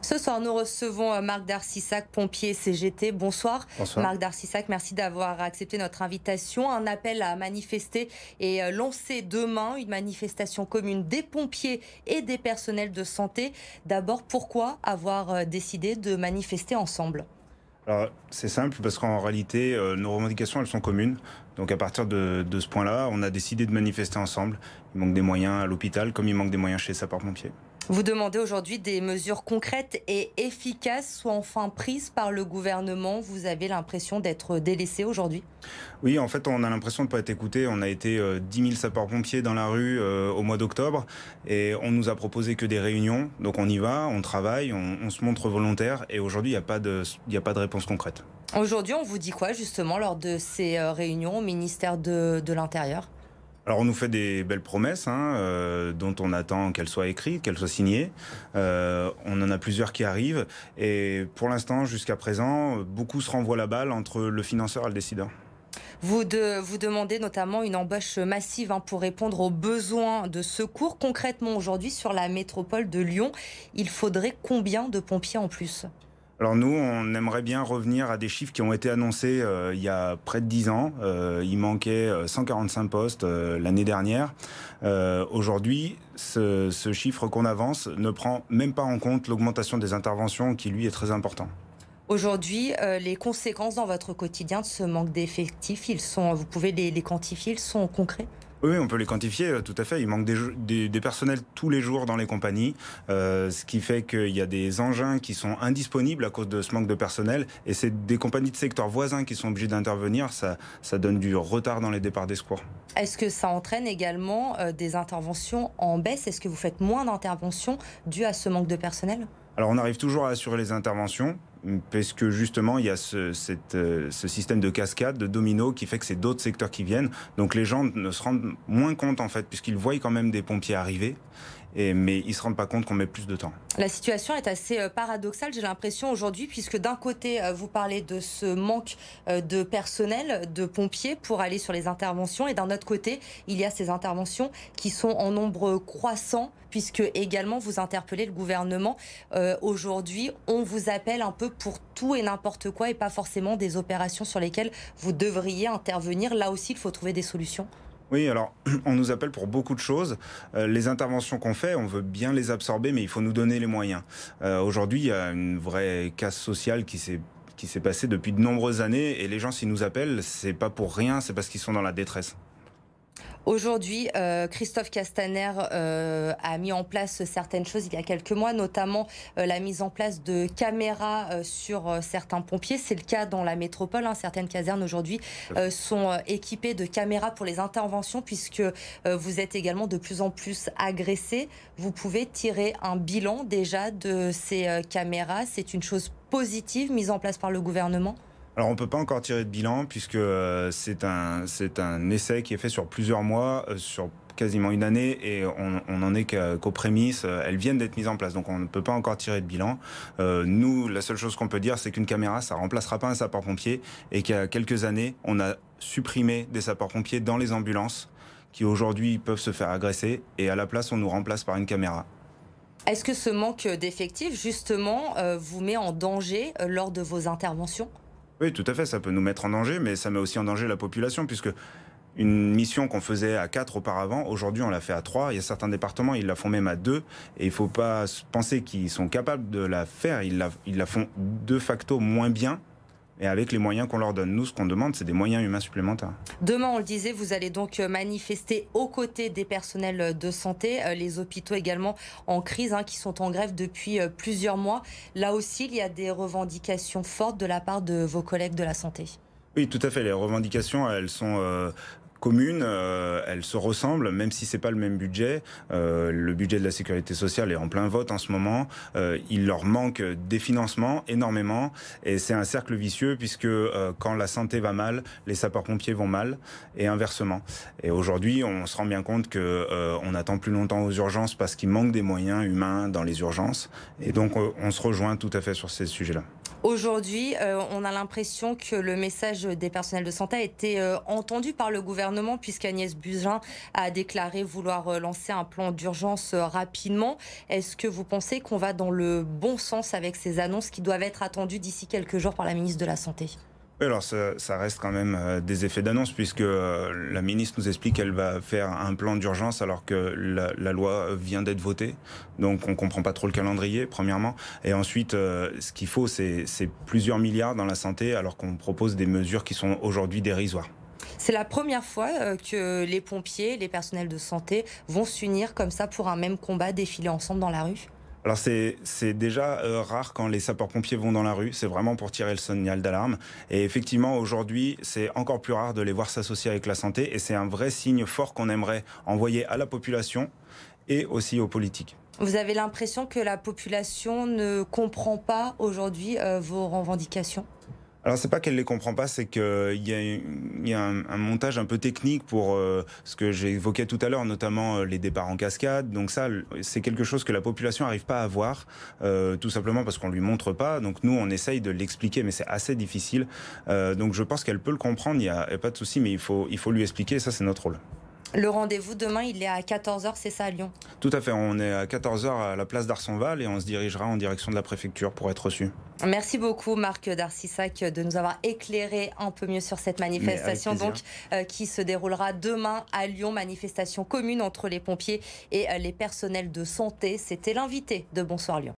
Ce soir, nous recevons euh, Marc Darcissac, pompier CGT. Bonsoir. Marc Darcissac, merci d'avoir accepté notre invitation. Un appel à manifester et euh, lancer demain, une manifestation commune des pompiers et des personnels de santé. D'abord, pourquoi avoir euh, décidé de manifester ensemble c'est simple parce qu'en réalité, nos revendications, elles sont communes. Donc, à partir de, ce point-là, on a décidé de manifester ensemble. Il manque des moyens à l'hôpital, comme il manque des moyens chez les sapeurs-pompiers. Vous demandez aujourd'hui des mesures concrètes et efficaces soient enfin prises par le gouvernement. Vous avez l'impression d'être délaissé aujourd'hui Oui, en fait, on a l'impression de ne pas être écouté. On a été 10 euh, 000 sapeurs-pompiers dans la rue euh, au mois d'octobre et on nous a proposé que des réunions. Donc on y va, on travaille, on, se montre volontaire et aujourd'hui, il n'y a, pas de, a pas de réponse concrète. Aujourd'hui, on vous dit quoi justement lors de ces euh, réunions au ministère de l'Intérieur alors on nous fait des belles promesses hein, euh, dont on attend qu'elles soient écrites, qu'elles soient signées. Euh, on en a plusieurs qui arrivent et pour l'instant, jusqu'à présent, beaucoup se renvoient la balle entre le financeur et le décideur. Vous, vous demandez notamment une embauche massive hein, pour répondre aux besoins de secours. Concrètement, aujourd'hui, sur la métropole de Lyon, il faudrait combien de pompiers en plus alors nous, on aimerait bien revenir à des chiffres qui ont été annoncés euh, il y a près de 10 ans. Euh, il manquait 145 euh, postes l'année dernière. Aujourd'hui, ce, chiffre qu'on avance ne prend même pas en compte l'augmentation des interventions qui, lui, est très important. Aujourd'hui, les conséquences dans votre quotidien de ce manque d'effectifs, ils sont, vous pouvez les, quantifier, ils sont concrets oui, on peut les quantifier, euh, tout à fait. Il manque des, personnels tous les jours dans les compagnies, euh, ce qui fait qu'il y a des engins qui sont indisponibles à cause de ce manque de personnel. Et c'est des compagnies de secteur voisins qui sont obligées d'intervenir. Ça, donne du retard dans les départs des Est-ce que ça entraîne également euh, des interventions en baisse Est-ce que vous faites moins d'interventions dues à ce manque de personnel alors on arrive toujours à assurer les interventions, parce que justement, il y a euh, ce, système de cascade, de domino, qui fait que c'est d'autres secteurs qui viennent. Donc les gens ne se rendent moins compte, en fait, puisqu'ils voient quand même des pompiers arriver mais ils ne se rendent pas compte qu'on met plus de temps. La situation est assez euh, paradoxale, j'ai l'impression, aujourd'hui, puisque d'un côté, euh, vous parlez de ce manque euh, de personnel, de pompiers pour aller sur les interventions, et d'un autre côté, il y a ces interventions qui sont en nombre croissant, puisque également vous interpellez le gouvernement. aujourd'hui, on vous appelle un peu pour tout et n'importe quoi, et pas forcément des opérations sur lesquelles vous devriez intervenir. Là aussi, il faut trouver des solutions. Oui, alors on nous appelle pour beaucoup de choses. Euh, les interventions qu'on fait, on veut bien les absorber, mais il faut nous donner les moyens. Euh, aujourd'hui, il y a une vraie casse sociale qui s'est qui s'est passée depuis de nombreuses années et les gens s'ils nous appellent c'est pas pour rien c'est parce qu'ils sont dans la détresse Aujourd'hui, euh, Christophe Castaner euh, a mis en place certaines choses il y a quelques mois, notamment euh, la mise en place de caméras sur certains pompiers. C'est le cas dans la métropole. Hein. Certaines casernes aujourd'hui sont équipées de caméras pour les interventions, puisque vous êtes également de plus en plus agressés. Vous pouvez tirer un bilan déjà de ces caméras. C'est une chose positive mise en place par le gouvernement alors on peut pas encore tirer de bilan puisque euh, c'est un essai qui est fait sur plusieurs mois, euh, sur quasiment une année et on, n'en en est qu'aux prémices. Euh, Elles viennent d'être mises en place, donc on ne peut pas encore tirer de bilan. nous, la seule chose qu'on peut dire, c'est qu'une caméra, ça remplacera pas un sapeur-pompier et qu'il y a quelques années, on a supprimé des sapeurs-pompiers dans les ambulances qui aujourd'hui peuvent se faire agresser et à la place, on nous remplace par une caméra. Est-ce que ce manque d'effectifs, justement, vous met en danger lors de vos interventions oui, tout à fait, ça peut nous mettre en danger, mais ça met aussi en danger la population, puisque une mission qu'on faisait à 4 auparavant, aujourd'hui on l'a fait à 3. Il y a certains départements, ils la font même à deux, Et il ne faut pas penser qu'ils sont capables de la faire. Ils la, ils la font de facto moins bien et avec les moyens qu'on leur donne. Nous, ce qu'on demande, c'est des moyens humains supplémentaires. Demain, on le disait, vous allez donc euh, manifester aux côtés des personnels de santé, euh, les hôpitaux également en crise, hein, qui sont en grève depuis euh, plusieurs mois. Là aussi, il y a des revendications fortes de la part de vos collègues de la santé. Oui, tout à fait. Les revendications, elles sont communes, euh, elles se ressemblent, même si c'est pas le même budget. Euh, le budget de la sécurité sociale est en plein vote en ce moment. Euh, il leur manque des financements énormément, et c'est un cercle vicieux puisque quand la santé va mal, les sapeurs-pompiers vont mal, et inversement. Et aujourd'hui, on se rend bien compte que on attend plus longtemps aux urgences parce qu'il manque des moyens humains dans les urgences. Et donc, on se rejoint tout à fait sur ces sujets-là. Aujourd'hui, euh, on a l'impression que le message des personnels de santé a été euh, entendu par le gouvernement, puisqu'Agnès Buzyn a déclaré vouloir euh, lancer un plan d'urgence rapidement. Est-ce que vous pensez qu'on va dans le bon sens avec ces annonces qui doivent être attendues d'ici quelques jours par la ministre de la Santé alors ça, reste quand même euh, des effets d'annonce puisque euh, la ministre nous explique qu'elle va faire un plan d'urgence alors que la, loi vient d'être votée. Donc on ne comprend pas trop le calendrier, premièrement. Et ensuite, euh, ce qu'il faut, c'est plusieurs milliards dans la santé alors qu'on propose des mesures qui sont aujourd'hui dérisoires. C'est la première fois que les pompiers, les personnels de santé vont s'unir comme ça pour un même combat, défiler ensemble dans la rue alors c'est déjà euh, rare quand les sapeurs-pompiers vont dans la rue, c'est vraiment pour tirer le signal d'alarme. Et effectivement, aujourd'hui, c'est encore plus rare de les voir s'associer avec la santé, et c'est un vrai signe fort qu'on aimerait envoyer à la population et aussi aux politiques. Vous avez l'impression que la population ne comprend pas aujourd'hui euh, vos revendications alors c'est pas qu'elle les comprend pas, c'est qu'il y a, un, montage un peu technique pour euh, ce que j'évoquais tout à l'heure, notamment euh, les départs en cascade. Donc ça, c'est quelque chose que la population n'arrive pas à voir, euh, tout simplement parce qu'on lui montre pas. Donc nous, on essaye de l'expliquer, mais c'est assez difficile. donc je pense qu'elle peut le comprendre, il y a, pas de souci, mais il faut, il faut lui expliquer, ça c'est notre rôle. Le rendez-vous demain, il est à 14h, c'est ça à Lyon Tout à fait, on est à 14h à la place d'Arsonval et on se dirigera en direction de la préfecture pour être reçu. Merci beaucoup Marc Darcissac de nous avoir éclairé un peu mieux sur cette manifestation donc euh, qui se déroulera demain à Lyon, manifestation commune entre les pompiers et euh, les personnels de santé. C'était l'invité de Bonsoir Lyon.